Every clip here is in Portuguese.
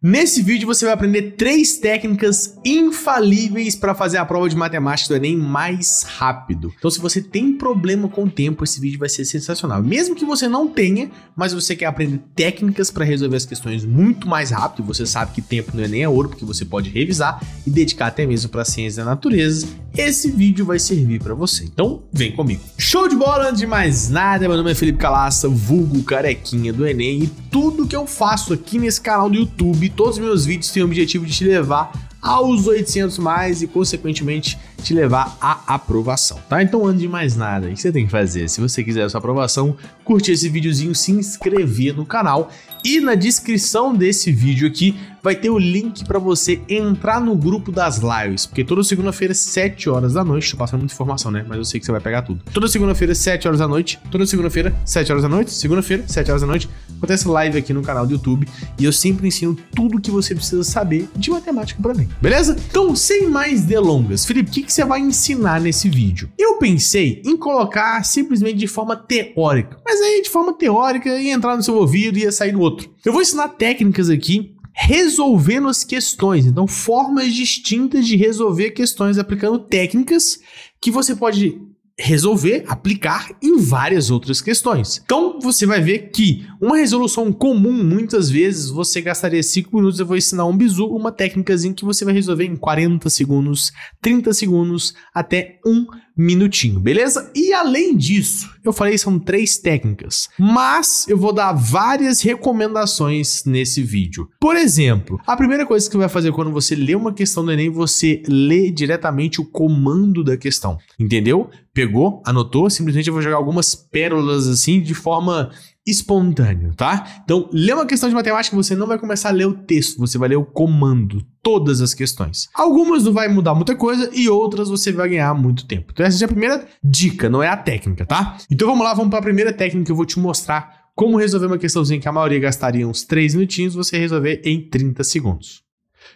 Nesse vídeo você vai aprender três técnicas infalíveis para fazer a prova de matemática do Enem mais rápido. Então se você tem problema com o tempo, esse vídeo vai ser sensacional. Mesmo que você não tenha, mas você quer aprender técnicas para resolver as questões muito mais rápido, você sabe que tempo no Enem é ouro, porque você pode revisar e dedicar até mesmo para a ciência da natureza, esse vídeo vai servir para você. Então vem comigo. Show de bola, antes de mais nada, meu nome é Felipe Calaça, vulgo carequinha do Enem e tudo que eu faço aqui nesse canal do YouTube e todos os meus vídeos têm o objetivo de te levar aos 800 mais e, consequentemente, te levar à aprovação, tá? Então, antes de mais nada, o que você tem que fazer? Se você quiser a sua aprovação, curte esse videozinho, se inscrever no canal e na descrição desse vídeo aqui vai ter o link para você entrar no grupo das lives, porque toda segunda-feira, 7 horas da noite, tô passando muita informação, né? Mas eu sei que você vai pegar tudo. Toda segunda-feira, 7 horas da noite, toda segunda-feira, 7 horas da noite, segunda-feira, 7 horas da noite, acontece live aqui no canal do YouTube e eu sempre ensino tudo que você precisa saber de matemática para mim, beleza? Então, sem mais delongas, Felipe, o que, que você vai ensinar nesse vídeo? Eu pensei em colocar simplesmente de forma teórica, mas aí de forma teórica ia entrar no seu ouvido e ia sair do outro outro. Eu vou ensinar técnicas aqui resolvendo as questões, então formas distintas de resolver questões aplicando técnicas que você pode resolver, aplicar em várias outras questões. Então você vai ver que uma resolução comum muitas vezes você gastaria 5 minutos, eu vou ensinar um bizu, uma técnicazinha que você vai resolver em 40 segundos, 30 segundos até 1 um minutinho, beleza? E além disso, eu falei são três técnicas, mas eu vou dar várias recomendações nesse vídeo. Por exemplo, a primeira coisa que você vai fazer quando você lê uma questão do Enem, você lê diretamente o comando da questão, entendeu? Pegou, anotou, simplesmente eu vou jogar algumas pérolas assim de forma espontâneo, tá? Então, lê uma questão de matemática, você não vai começar a ler o texto, você vai ler o comando, todas as questões. Algumas não vai mudar muita coisa e outras você vai ganhar muito tempo. Então, essa é a primeira dica, não é a técnica, tá? Então, vamos lá, vamos para a primeira técnica que eu vou te mostrar como resolver uma questãozinha que a maioria gastaria uns 3 minutinhos, você resolver em 30 segundos.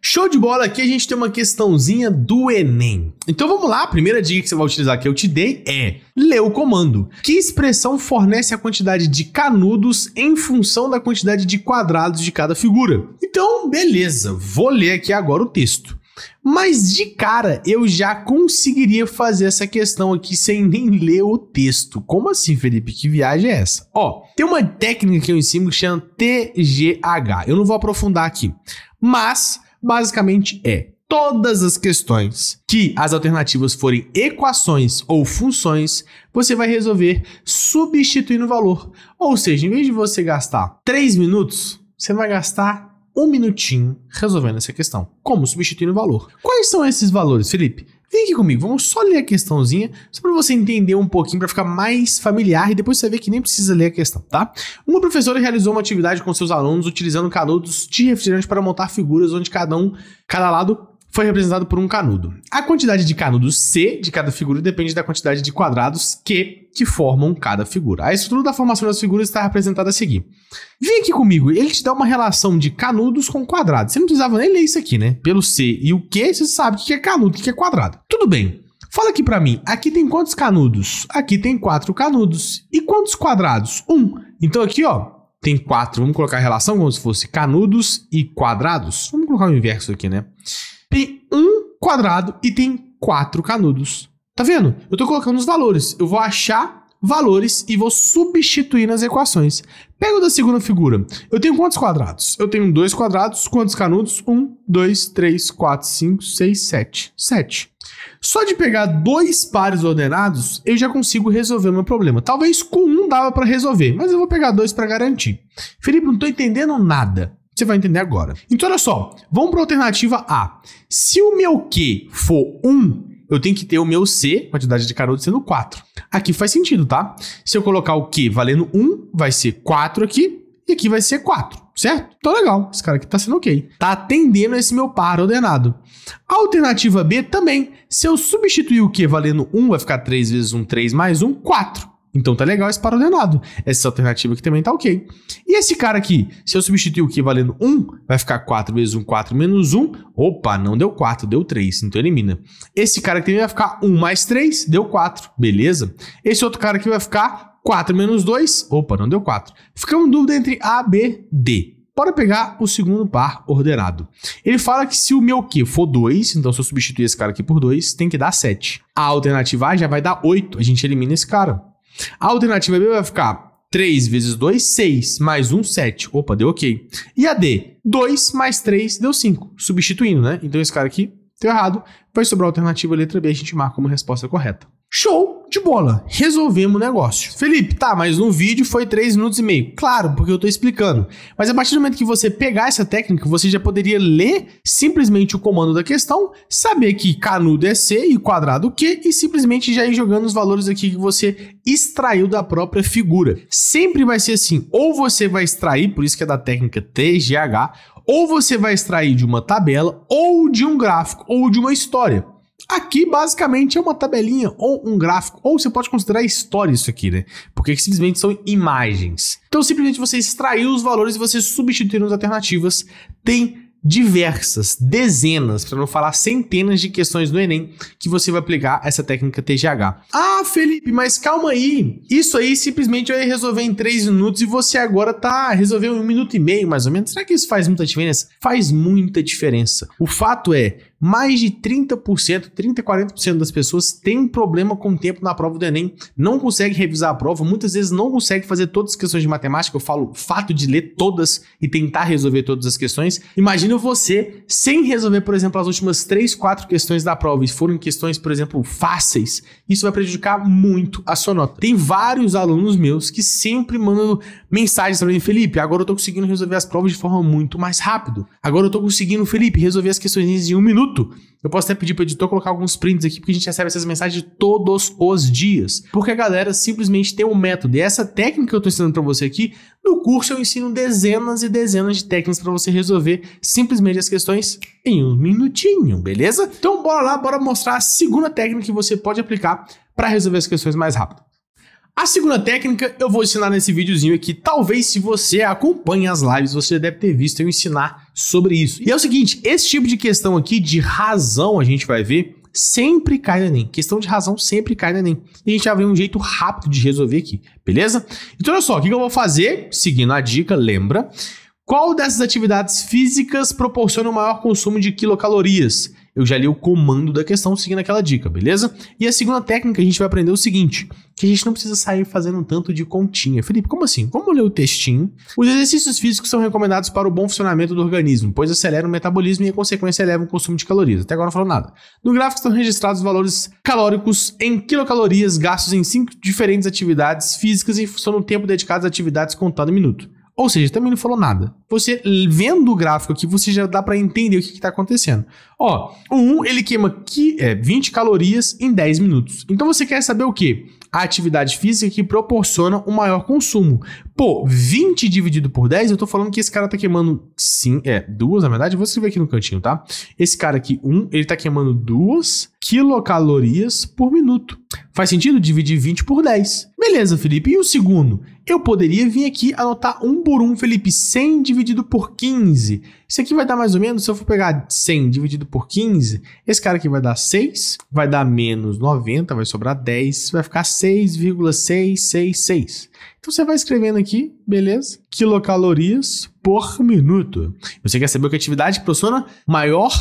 Show de bola, aqui a gente tem uma questãozinha do Enem. Então vamos lá, a primeira dica que você vai utilizar que eu te dei é ler o comando. Que expressão fornece a quantidade de canudos em função da quantidade de quadrados de cada figura? Então, beleza, vou ler aqui agora o texto. Mas de cara eu já conseguiria fazer essa questão aqui sem nem ler o texto. Como assim, Felipe? Que viagem é essa? Ó, tem uma técnica que eu ensino que chama TGH. Eu não vou aprofundar aqui. Mas basicamente é todas as questões que as alternativas forem equações ou funções, você vai resolver substituindo o valor. Ou seja, em vez de você gastar 3 minutos, você vai gastar um minutinho resolvendo essa questão. Como substituir o valor? Quais são esses valores, Felipe? Vem aqui comigo, vamos só ler a questãozinha, só para você entender um pouquinho, para ficar mais familiar e depois você vê que nem precisa ler a questão, tá? Uma professora realizou uma atividade com seus alunos utilizando canudos de refrigerante para montar figuras onde cada um, cada lado foi representado por um canudo. A quantidade de canudos C de cada figura depende da quantidade de quadrados Q que formam cada figura. A estrutura da formação das figuras está representada a seguir. Vem aqui comigo, ele te dá uma relação de canudos com quadrados. Você não precisava nem ler isso aqui, né? Pelo C e o Q, você sabe o que é canudo e o que é quadrado. Tudo bem. Fala aqui para mim, aqui tem quantos canudos? Aqui tem quatro canudos. E quantos quadrados? Um. Então aqui, ó, tem quatro. Vamos colocar a relação como se fosse canudos e quadrados. Vamos colocar o inverso aqui, né? Tem um quadrado e tem quatro canudos. Tá vendo? Eu estou colocando os valores. Eu vou achar valores e vou substituir nas equações. Pega o da segunda figura. Eu tenho quantos quadrados? Eu tenho dois quadrados, quantos canudos? Um, dois, três, quatro, cinco, seis, sete. Sete. Só de pegar dois pares ordenados, eu já consigo resolver o meu problema. Talvez com um dava para resolver, mas eu vou pegar dois para garantir. Felipe, não estou entendendo nada. Você vai entender agora. Então, olha só. Vamos para a alternativa A. Se o meu Q for 1, eu tenho que ter o meu C, quantidade de caroço, sendo 4. Aqui faz sentido, tá? Se eu colocar o Q valendo 1, vai ser 4 aqui, e aqui vai ser 4, certo? Então, legal. Esse cara aqui está sendo ok. Está atendendo esse meu par ordenado. Alternativa B também. Se eu substituir o Q valendo 1, vai ficar 3 vezes 1, 3 mais 1, 4. Então tá legal esse paraordenado. Essa alternativa aqui também tá ok. E esse cara aqui, se eu substituir o que valendo 1, vai ficar 4 vezes 1, 4 menos 1. Opa, não deu 4, deu 3, então elimina. Esse cara aqui também vai ficar 1 mais 3, deu 4, beleza? Esse outro cara aqui vai ficar 4 menos 2, opa, não deu 4. Ficamos em dúvida entre A, B, D. Bora pegar o segundo par ordenado. Ele fala que se o meu Q for 2, então se eu substituir esse cara aqui por 2, tem que dar 7. A alternativa A já vai dar 8, a gente elimina esse cara. A alternativa B vai ficar 3 vezes 2, 6, mais 1, 7. Opa, deu ok. E a D, 2 mais 3 deu 5, substituindo, né? Então esse cara aqui deu errado. Vai sobrar a alternativa letra B, a gente marca como resposta correta. Show de bola, resolvemos o negócio. Felipe, tá, mas no vídeo foi 3 minutos e meio. Claro, porque eu tô explicando. Mas a partir do momento que você pegar essa técnica, você já poderia ler simplesmente o comando da questão, saber que canudo é C e quadrado Q e simplesmente já ir jogando os valores aqui que você extraiu da própria figura. Sempre vai ser assim, ou você vai extrair, por isso que é da técnica TGH, ou você vai extrair de uma tabela, ou de um gráfico, ou de uma história. Aqui, basicamente, é uma tabelinha ou um gráfico, ou você pode considerar história isso aqui, né? Porque simplesmente são imagens. Então, simplesmente você extraiu os valores e você substituiu as alternativas. Tem diversas, dezenas, para não falar centenas de questões no Enem que você vai aplicar essa técnica TGH. Ah, Felipe, mas calma aí. Isso aí simplesmente vai resolver em 3 minutos e você agora tá resolvendo em um minuto e meio, mais ou menos. Será que isso faz muita diferença? Faz muita diferença. O fato é mais de 30%, 30%, 40% das pessoas têm problema com o tempo na prova do Enem, não consegue revisar a prova, muitas vezes não consegue fazer todas as questões de matemática. Eu falo fato de ler todas e tentar resolver todas as questões. Imagina você sem resolver, por exemplo, as últimas 3, 4 questões da prova, e foram questões, por exemplo, fáceis. Isso vai prejudicar muito a sua nota. Tem vários alunos meus que sempre mandam mensagens para mim, Felipe, agora eu tô conseguindo resolver as provas de forma muito mais rápido. Agora eu tô conseguindo, Felipe, resolver as questões em um minuto eu posso até pedir para o editor colocar alguns prints aqui, porque a gente recebe essas mensagens todos os dias. Porque a galera simplesmente tem um método. E essa técnica que eu estou ensinando para você aqui, no curso eu ensino dezenas e dezenas de técnicas para você resolver simplesmente as questões em um minutinho, beleza? Então bora lá, bora mostrar a segunda técnica que você pode aplicar para resolver as questões mais rápido. A segunda técnica eu vou ensinar nesse videozinho aqui. Talvez se você acompanha as lives, você deve ter visto eu ensinar sobre isso. E é o seguinte, esse tipo de questão aqui de razão a gente vai ver sempre cai no Enem. Questão de razão sempre cai no Enem. E a gente já vê um jeito rápido de resolver aqui, beleza? Então olha só, o que eu vou fazer, seguindo a dica, lembra? Qual dessas atividades físicas proporciona o maior consumo de quilocalorias? eu já li o comando da questão seguindo aquela dica, beleza? E a segunda técnica a gente vai aprender o seguinte, que a gente não precisa sair fazendo um tanto de continha. Felipe, como assim? Vamos ler o textinho. Os exercícios físicos são recomendados para o bom funcionamento do organismo, pois aceleram o metabolismo e, em consequência, elevam o consumo de calorias. Até agora não falou nada. No gráfico estão registrados valores calóricos em quilocalorias gastos em cinco diferentes atividades físicas em função do tempo dedicado às atividades contado em minuto. Ou seja, também não falou nada. Você vendo o gráfico aqui, você já dá para entender o que está acontecendo. Ó, o 1 ele queima que, é, 20 calorias em 10 minutos. Então você quer saber o quê? A atividade física que proporciona o maior consumo. Pô, 20 dividido por 10, eu tô falando que esse cara tá queimando sim, é, duas, na verdade, vou escrever aqui no cantinho, tá? Esse cara aqui, um, ele tá queimando duas quilocalorias por minuto. Faz sentido dividir 20 por 10. Beleza, Felipe. E o segundo? Eu poderia vir aqui anotar um por um, Felipe, 100 dividido por 15. Isso aqui vai dar mais ou menos, se eu for pegar 100 dividido por 15, esse cara aqui vai dar 6, vai dar menos 90, vai sobrar 10, vai ficar 6,666. Então você vai escrevendo aqui, beleza? Quilocalorias por minuto. Você quer saber o que a atividade proporciona maior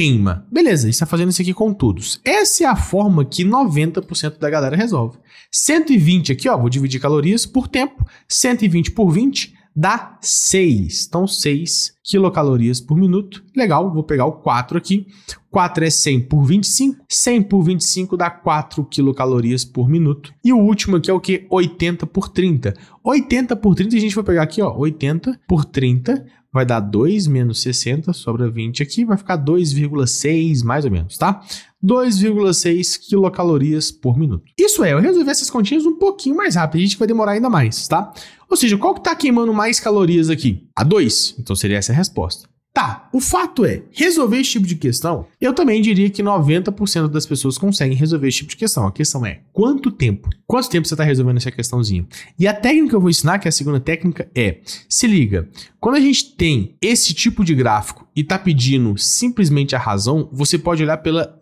queima. Beleza, está fazendo isso aqui com todos. Essa é a forma que 90% da galera resolve. 120 aqui, ó, vou dividir calorias por tempo. 120 por 20 dá 6. Então, 6 quilocalorias por minuto. Legal, vou pegar o 4 aqui. 4 é 100 por 25. 100 por 25 dá 4 quilocalorias por minuto. E o último aqui é o que? 80 por 30. 80 por 30, a gente vai pegar aqui, ó, 80 por 30 vai dar 2 menos 60, sobra 20 aqui, vai ficar 2,6 mais ou menos, tá? 2,6 quilocalorias por minuto. Isso é, eu resolvi essas continhas um pouquinho mais rápido, a gente vai demorar ainda mais, tá? Ou seja, qual que tá queimando mais calorias aqui? A 2, então seria essa a resposta. Tá, o fato é, resolver esse tipo de questão, eu também diria que 90% das pessoas conseguem resolver esse tipo de questão. A questão é, quanto tempo? Quanto tempo você está resolvendo essa questãozinha? E a técnica que eu vou ensinar, que é a segunda técnica, é, se liga, quando a gente tem esse tipo de gráfico e está pedindo simplesmente a razão, você pode olhar pela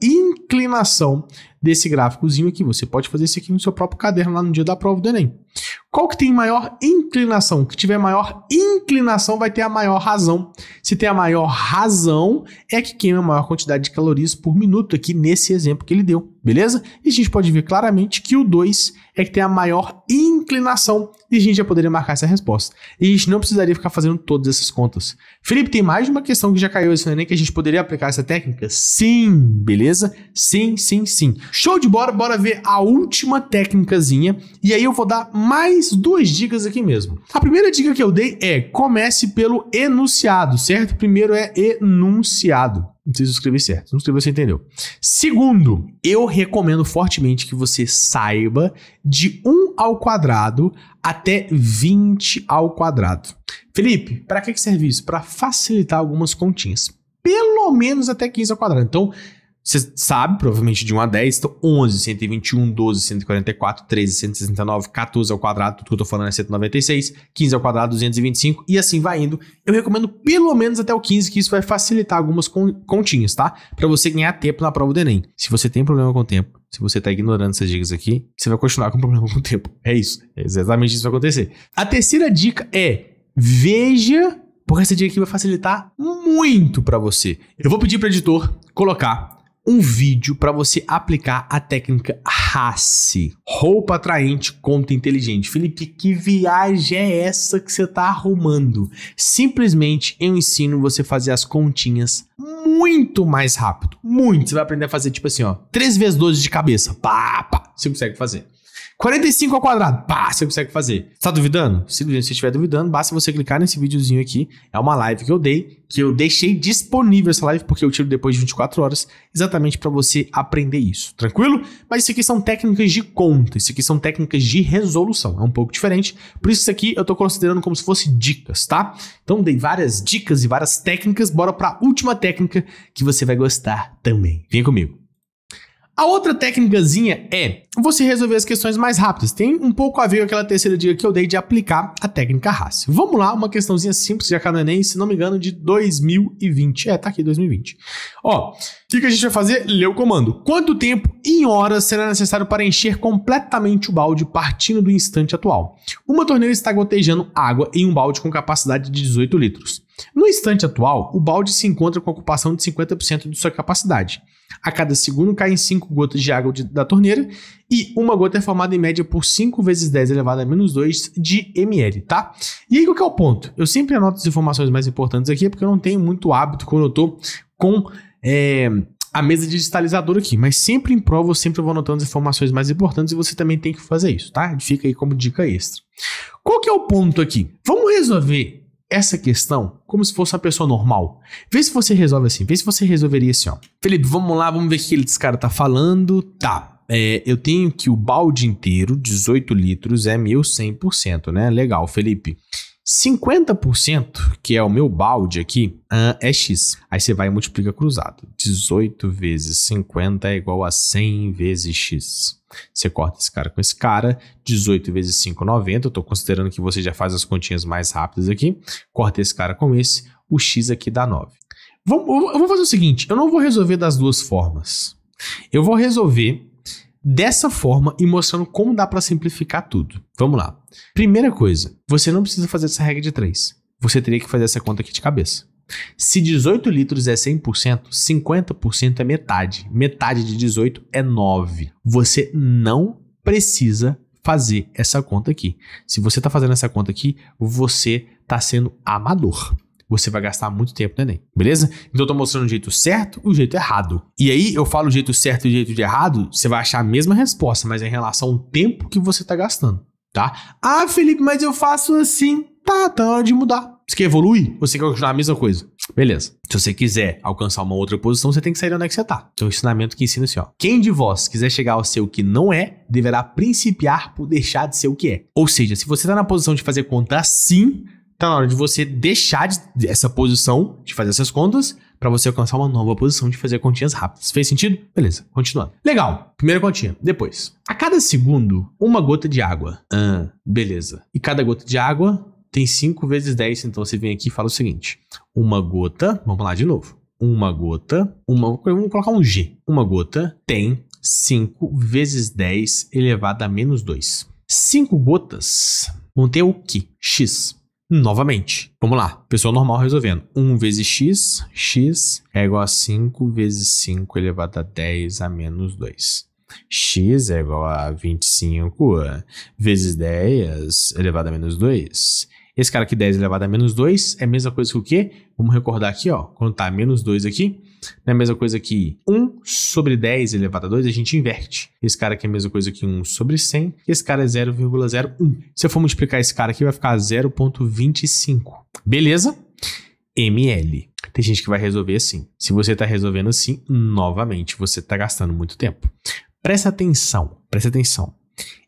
inclinação desse gráficozinho aqui. Você pode fazer isso aqui no seu próprio caderno lá no dia da prova do Enem. Qual que tem maior inclinação? O que tiver maior inclinação vai ter a maior razão. Se tem a maior razão, é que queima a maior quantidade de calorias por minuto aqui nesse exemplo que ele deu, beleza? E a gente pode ver claramente que o 2 é que tem a maior inclinação e a gente já poderia marcar essa resposta. E a gente não precisaria ficar fazendo todas essas contas. Felipe, tem mais uma questão que já caiu esse Enem que a gente poderia aplicar essa técnica? Sim, beleza? Sim, sim, sim. Show de bola, bora ver a última técnicazinha. E aí eu vou dar mais duas dicas aqui mesmo. A primeira dica que eu dei é comece pelo enunciado, certo? Primeiro é enunciado. Não sei se eu escrevi certo. Não escrevi, você entendeu. Segundo, eu recomendo fortemente que você saiba de 1 ao quadrado até 20 ao quadrado. Felipe, para que, que serve isso? Para facilitar algumas continhas. Pelo menos até 15 ao quadrado. Então, você sabe, provavelmente de 1 a 10, então 11, 121, 12, 144, 13, 169, 14 ao quadrado, tudo que eu tô falando é 196, 15 ao quadrado, 225 e assim vai indo. Eu recomendo pelo menos até o 15, que isso vai facilitar algumas continhas, tá? Para você ganhar tempo na prova do Enem. Se você tem problema com o tempo, se você tá ignorando essas dicas aqui, você vai continuar com problema com o tempo. É isso. É exatamente isso que vai acontecer. A terceira dica é: veja porque essa dica aqui vai facilitar muito para você. Eu vou pedir para editor colocar um vídeo para você aplicar a técnica RACE. Roupa atraente, conta inteligente. Felipe, que viagem é essa que você tá arrumando? Simplesmente eu ensino você fazer as continhas muito mais rápido. Muito. Você vai aprender a fazer tipo assim, ó, 3 vezes 12 de cabeça. Pá, pá. Você consegue fazer. 45 ao quadrado. Pá, você consegue fazer. Está duvidando? Se você estiver duvidando, basta você clicar nesse videozinho aqui. É uma live que eu dei, que eu deixei disponível essa live, porque eu tiro depois de 24 horas, exatamente para você aprender isso. Tranquilo? Mas isso aqui são técnicas de conta, isso aqui são técnicas de resolução. É um pouco diferente. Por isso, isso aqui eu estou considerando como se fosse dicas, tá? Então, dei várias dicas e várias técnicas. Bora para a última técnica que você vai gostar também. Vem comigo. A outra técnicazinha é você resolver as questões mais rápidas. Tem um pouco a ver com aquela terceira dica que eu dei de aplicar a técnica RAS. Vamos lá, uma questãozinha simples de cada Enem, se não me engano, de 2020. É, tá aqui, 2020. Ó, o que, que a gente vai fazer? Ler o comando. Quanto tempo em horas será necessário para encher completamente o balde partindo do instante atual? Uma torneira está gotejando água em um balde com capacidade de 18 litros. No instante atual, o balde se encontra com ocupação de 50% de sua capacidade. A cada segundo caem 5 gotas de água de, da torneira e uma gota é formada em média por 5 vezes 10 elevado a menos 2 de ml, tá? E aí qual que é o ponto? Eu sempre anoto as informações mais importantes aqui é porque eu não tenho muito hábito quando eu tô com... É, a mesa digitalizadora aqui, mas sempre em prova eu sempre vou anotando as informações mais importantes e você também tem que fazer isso, tá? Fica aí como dica extra. Qual que é o ponto aqui? Vamos resolver essa questão como se fosse uma pessoa normal. Vê se você resolve assim, vê se você resolveria assim, ó. Felipe, vamos lá, vamos ver o que esse cara tá falando. Tá, é, eu tenho que o balde inteiro, 18 litros, é meu 100%, né? Legal, Felipe. 50%, que é o meu balde aqui, ah, é X. Aí você vai e multiplica cruzado. 18 vezes 50 é igual a 100 vezes X. Você corta esse cara com esse cara, 18 vezes 5, 90. Eu estou considerando que você já faz as continhas mais rápidas aqui. Corta esse cara com esse, o x aqui dá 9. Vamos, eu vou fazer o seguinte: eu não vou resolver das duas formas. Eu vou resolver dessa forma e mostrando como dá para simplificar tudo. Vamos lá. Primeira coisa, você não precisa fazer essa regra de 3. Você teria que fazer essa conta aqui de cabeça. Se 18 litros é 100%, 50% é metade. Metade de 18 é 9. Você não precisa fazer essa conta aqui. Se você está fazendo essa conta aqui, você está sendo amador. Você vai gastar muito tempo no Enem, beleza? Então eu tô mostrando o jeito certo e o jeito errado. E aí eu falo o jeito certo e o jeito de errado, você vai achar a mesma resposta, mas é em relação ao tempo que você está gastando, tá? Ah, Felipe, mas eu faço assim. Tá, tá na hora de mudar. Você quer evoluir? Você quer continuar a mesma coisa? Beleza. Se você quiser alcançar uma outra posição, você tem que sair de onde é que você tá. Então, o ensinamento que ensina assim, ó. Quem de vós quiser chegar ao seu que não é, deverá principiar por deixar de ser o que é. Ou seja, se você tá na posição de fazer conta assim, tá na hora de você deixar de, essa posição de fazer essas contas para você alcançar uma nova posição de fazer continhas rápidas. Fez sentido? Beleza, continuando. Legal, primeira continha. Depois, a cada segundo, uma gota de água. Ah, beleza. E cada gota de água tem 5 vezes 10. Então você vem aqui e fala o seguinte: uma gota, vamos lá de novo. Uma gota, uma, vamos colocar um G. Uma gota tem 5 vezes 10 elevado a menos 2. 5 gotas vão ter o que? X. Novamente, vamos lá, pessoa normal resolvendo. 1 vezes x, x é igual a 5 vezes 5 elevado a 10 a menos 2 x é igual a 25 vezes 10 elevado a menos 2. Esse cara aqui, 10 elevado a menos 2, é a mesma coisa que o quê? Vamos recordar aqui, ó, quando está menos 2 aqui, é a mesma coisa que 1 sobre 10 elevado a 2, a gente inverte. Esse cara aqui é a mesma coisa que 1 sobre 100, e esse cara é 0,01. Se eu for multiplicar esse cara aqui, vai ficar 0,25. Beleza? ml. Tem gente que vai resolver assim. Se você está resolvendo assim, novamente, você está gastando muito tempo. Presta atenção, presta atenção.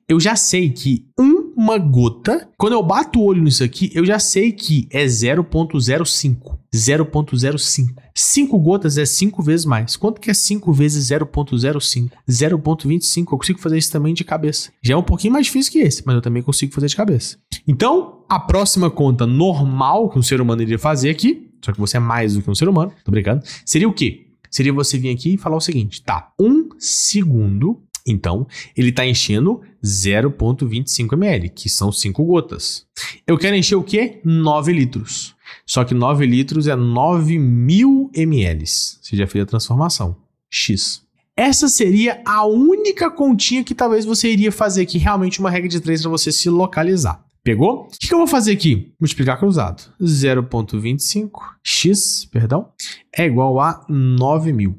Eu já sei que 1 uma gota. Quando eu bato o olho nisso aqui, eu já sei que é 0.05. 0.05. 5 gotas é 5 vezes mais. Quanto que é 5 vezes 0.05? 0.25. Eu consigo fazer isso também de cabeça. Já é um pouquinho mais difícil que esse, mas eu também consigo fazer de cabeça. Então, a próxima conta normal que um ser humano iria fazer aqui, só que você é mais do que um ser humano, tô brincando, seria o quê? Seria você vir aqui e falar o seguinte, tá, um segundo então, ele está enchendo 0,25 ml, que são 5 gotas. Eu quero encher o quê? 9 litros. Só que 9 litros é 9.000 mil ml. Você já fez a transformação. X. Essa seria a única continha que talvez você iria fazer aqui, realmente uma regra de 3 para você se localizar. Pegou? O que, eu vou fazer aqui? Multiplicar cruzado. 0,25x, perdão, é igual a 9.000. mil.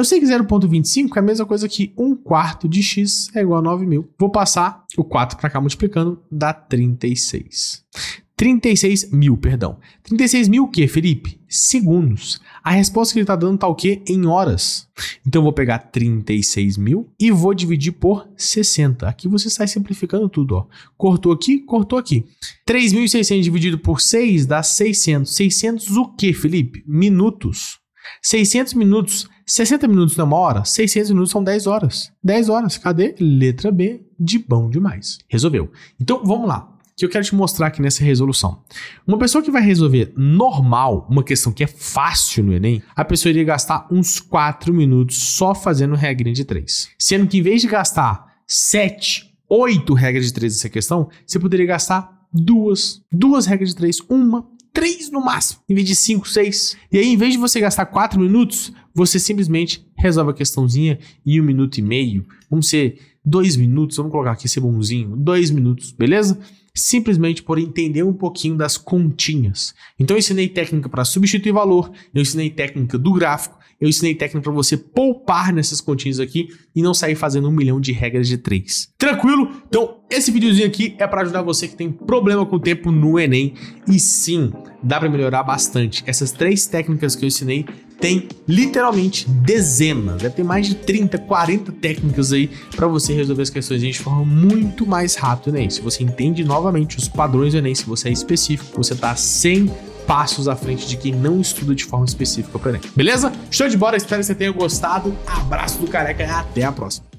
Eu sei que 0,25 é a mesma coisa que 1 quarto de x é igual a 9.000. Vou passar o 4 para cá multiplicando, dá 36. 36 mil, perdão. 36 mil o quê, Felipe? Segundos. A resposta que ele está dando está o quê? Em horas. Então, eu vou pegar 36 mil e vou dividir por 60. Aqui você sai simplificando tudo. Ó. Cortou aqui, cortou aqui. 3.600 dividido por 6 dá 600. 600 o quê, Felipe? Minutos. 600 minutos 60 minutos não é uma hora, 600 minutos são 10 horas. 10 horas, cadê? Letra B, de bom demais. Resolveu. Então, vamos lá O que eu quero te mostrar aqui nessa resolução. Uma pessoa que vai resolver normal uma questão que é fácil no Enem, a pessoa iria gastar uns 4 minutos só fazendo regra de 3. Sendo que em vez de gastar 7, 8 regras de 3 nessa questão, você poderia gastar duas, duas regras de 3, uma, três no máximo, em vez de 5, 6. E aí, em vez de você gastar 4 minutos, você simplesmente resolve a questãozinha em um minuto e meio. Vamos ser dois minutos, vamos colocar aqui esse bonzinho, dois minutos, beleza? Simplesmente por entender um pouquinho das continhas. Então eu ensinei técnica para substituir valor, eu ensinei técnica do gráfico, eu ensinei técnica para você poupar nessas continhas aqui e não sair fazendo um milhão de regras de três. Tranquilo? Então, esse videozinho aqui é para ajudar você que tem problema com o tempo no Enem. E sim, dá para melhorar bastante. Essas três técnicas que eu ensinei tem literalmente dezenas, deve ter mais de 30, 40 técnicas aí para você resolver as questões de forma muito mais rápida, né? Se você entende novamente os padrões do Enem, se você é específico, você está sem passos à frente de quem não estuda de forma específica para Enem. Beleza? Show de bola, espero que você tenha gostado. Abraço do careca e até a próxima.